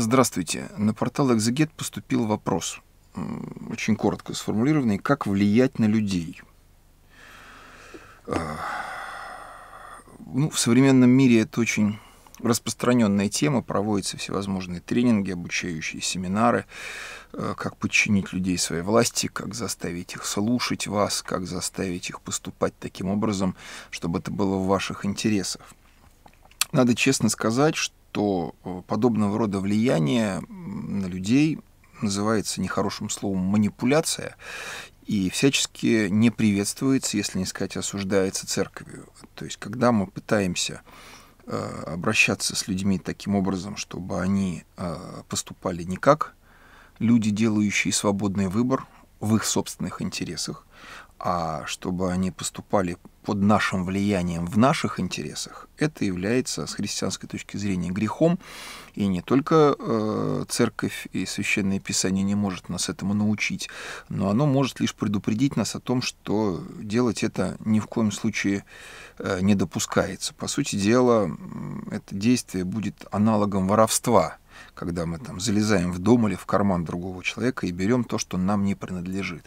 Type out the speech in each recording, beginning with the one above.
Здравствуйте. На портал «Экзегет» поступил вопрос, очень коротко сформулированный, как влиять на людей. А, ну, в современном мире это очень распространенная тема, проводятся всевозможные тренинги, обучающие семинары, а, как подчинить людей своей власти, как заставить их слушать вас, как заставить их поступать таким образом, чтобы это было в ваших интересах. Надо честно сказать, что что э, подобного рода влияние на людей называется нехорошим словом манипуляция и всячески не приветствуется, если не сказать осуждается церковью. То есть, когда мы пытаемся э, обращаться с людьми таким образом, чтобы они э, поступали не как люди, делающие свободный выбор в их собственных интересах, а чтобы они поступали под нашим влиянием, в наших интересах, это является с христианской точки зрения грехом. И не только э, церковь и священное писание не может нас этому научить, но оно может лишь предупредить нас о том, что делать это ни в коем случае э, не допускается. По сути дела, это действие будет аналогом воровства когда мы там залезаем в дом или в карман другого человека и берем то, что нам не принадлежит.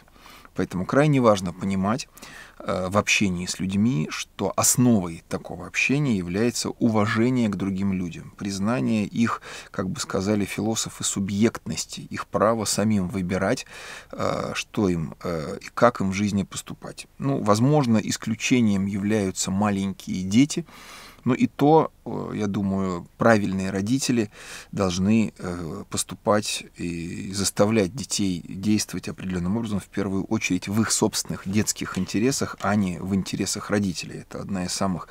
Поэтому крайне важно понимать э, в общении с людьми, что основой такого общения является уважение к другим людям, признание их, как бы сказали философы, субъектности, их право самим выбирать, э, что им э, и как им в жизни поступать. Ну, возможно, исключением являются маленькие дети, ну и то, э, я думаю, правильные родители должны э, поступать и заставлять детей действовать определенным образом, в первую очередь в их собственных детских интересах, а не в интересах родителей. Это одна из самых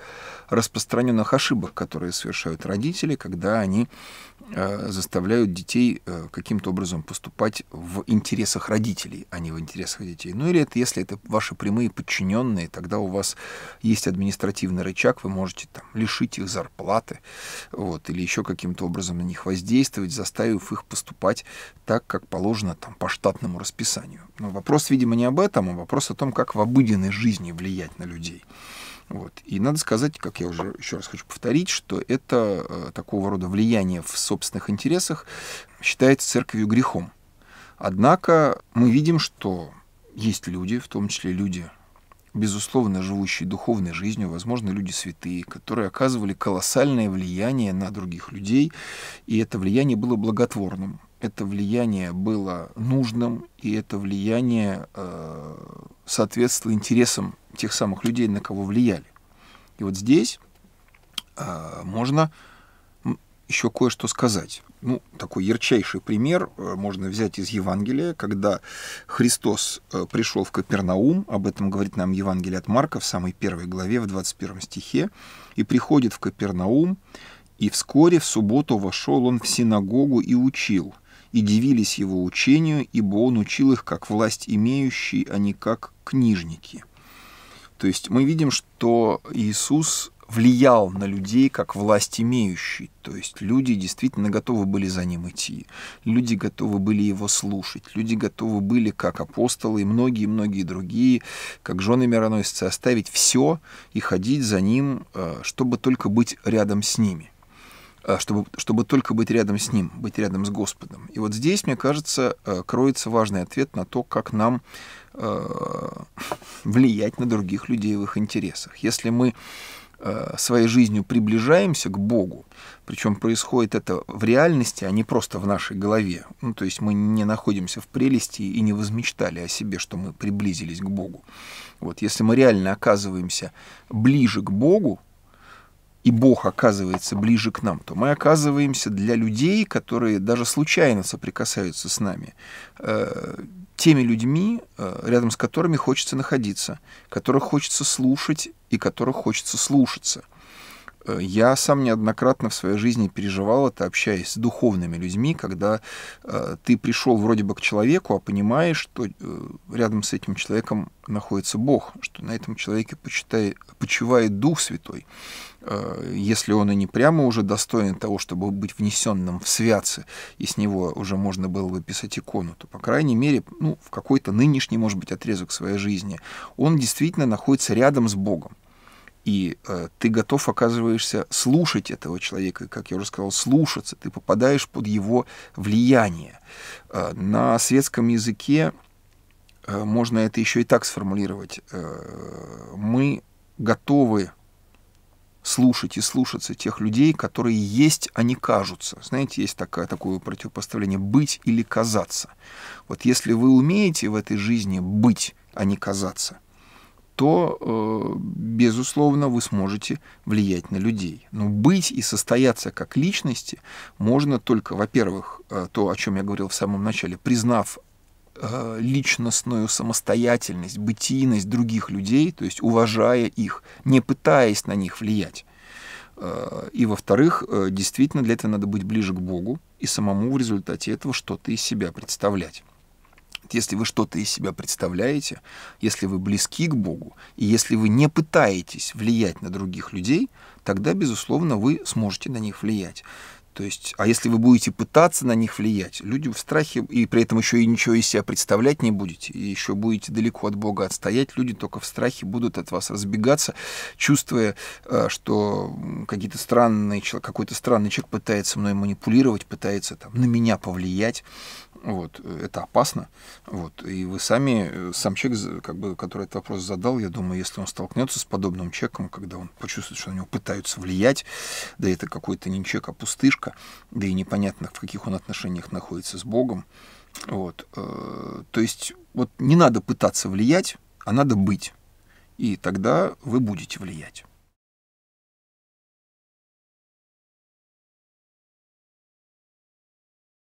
распространенных ошибок, которые совершают родители, когда они э, заставляют детей каким-то образом поступать в интересах родителей, а не в интересах детей. Ну или это, если это ваши прямые подчиненные, тогда у вас есть административный рычаг, вы можете там лишить их зарплаты вот, или еще каким-то образом на них воздействовать, заставив их поступать так, как положено там, по штатному расписанию. Но вопрос, видимо, не об этом, а вопрос о том, как в обыденной жизни влиять на людей. Вот. И надо сказать, как я уже еще раз хочу повторить, что это э, такого рода влияние в собственных интересах считается церковью грехом. Однако мы видим, что есть люди, в том числе люди безусловно, живущие духовной жизнью, возможно, люди святые, которые оказывали колоссальное влияние на других людей, и это влияние было благотворным, это влияние было нужным, и это влияние э, соответствовало интересам тех самых людей, на кого влияли. И вот здесь э, можно еще кое-что сказать ну, такой ярчайший пример э, можно взять из Евангелия, когда Христос э, пришел в Капернаум, об этом говорит нам Евангелие от Марка в самой первой главе, в 21 стихе, и приходит в Капернаум, и вскоре в субботу вошел он в синагогу и учил, и дивились его учению, ибо он учил их как власть имеющий, а не как книжники. То есть мы видим, что Иисус влиял на людей как власть имеющий. То есть люди действительно готовы были за ним идти, люди готовы были его слушать, люди готовы были, как апостолы и многие-многие другие, как жены мироносцы, оставить все и ходить за ним, э, чтобы только быть рядом с ними э, чтобы, чтобы только быть рядом с Ним, быть рядом с Господом. И вот здесь, мне кажется, э, кроется важный ответ на то, как нам влиять на других людей в их интересах. Если мы Э, своей жизнью приближаемся к Богу, причем происходит это в реальности, а не просто в нашей голове. Ну, то есть мы не находимся в прелести и не возмечтали о себе, что мы приблизились к Богу. Вот если мы реально оказываемся ближе к Богу, и Бог оказывается ближе к нам, то мы оказываемся для людей, которые даже случайно соприкасаются с нами, э, теми людьми, э, рядом с которыми хочется находиться, которых хочется слушать и которых хочется слушаться – Э, я сам неоднократно в своей жизни переживал это, общаясь с духовными людьми, когда э, ты пришел вроде бы к человеку, а понимаешь, что э, рядом с этим человеком находится Бог, что на этом человеке почитай, почивает Дух Святой. Э, если он и не прямо уже достоин того, чтобы быть внесенным в святцы, и с него уже можно было бы писать икону, то, по крайней мере, ну, в какой-то нынешний, может быть, отрезок своей жизни он действительно находится рядом с Богом и э, ты готов, оказываешься, слушать этого человека, как я уже сказал, слушаться, ты попадаешь под его влияние. Э, на светском языке э, можно это еще и так сформулировать. Э, мы готовы слушать и слушаться тех людей, которые есть, а не кажутся. Знаете, есть такое, такое противопоставление «быть» или «казаться». Вот если вы умеете в этой жизни быть, а не казаться – то, э, безусловно, вы сможете влиять на людей. Но быть и состояться как личности можно только, во-первых, э, то, о чем я говорил в самом начале, признав э, личностную самостоятельность, бытийность других людей, то есть уважая их, не пытаясь на них влиять. И, во-вторых, действительно для этого надо быть ближе к Богу и самому в результате этого что-то из себя представлять. Если вы что-то из себя представляете, если вы близки к Богу, и если вы не пытаетесь влиять на других людей, тогда, безусловно, вы сможете на них влиять. То есть, а если вы будете пытаться на них влиять, люди в страхе, и при этом еще и ничего из себя представлять не будете, и еще будете далеко от Бога отстоять, люди только в страхе будут от вас разбегаться, чувствуя, э, что какие-то странные, какой-то странный человек пытается мной манипулировать, пытается там, на меня повлиять. Вот, э, это опасно. Вот, и вы сами, э, сам человек, как бы, который этот вопрос задал, я думаю, если он столкнется с подобным человеком, когда он почувствует, что на него пытаются влиять, да это какой-то не человек, а пустышка, человека, да и непонятно, в каких он отношениях находится с Богом. Вот. Э, то есть вот не надо пытаться влиять, а надо быть. И тогда вы будете влиять.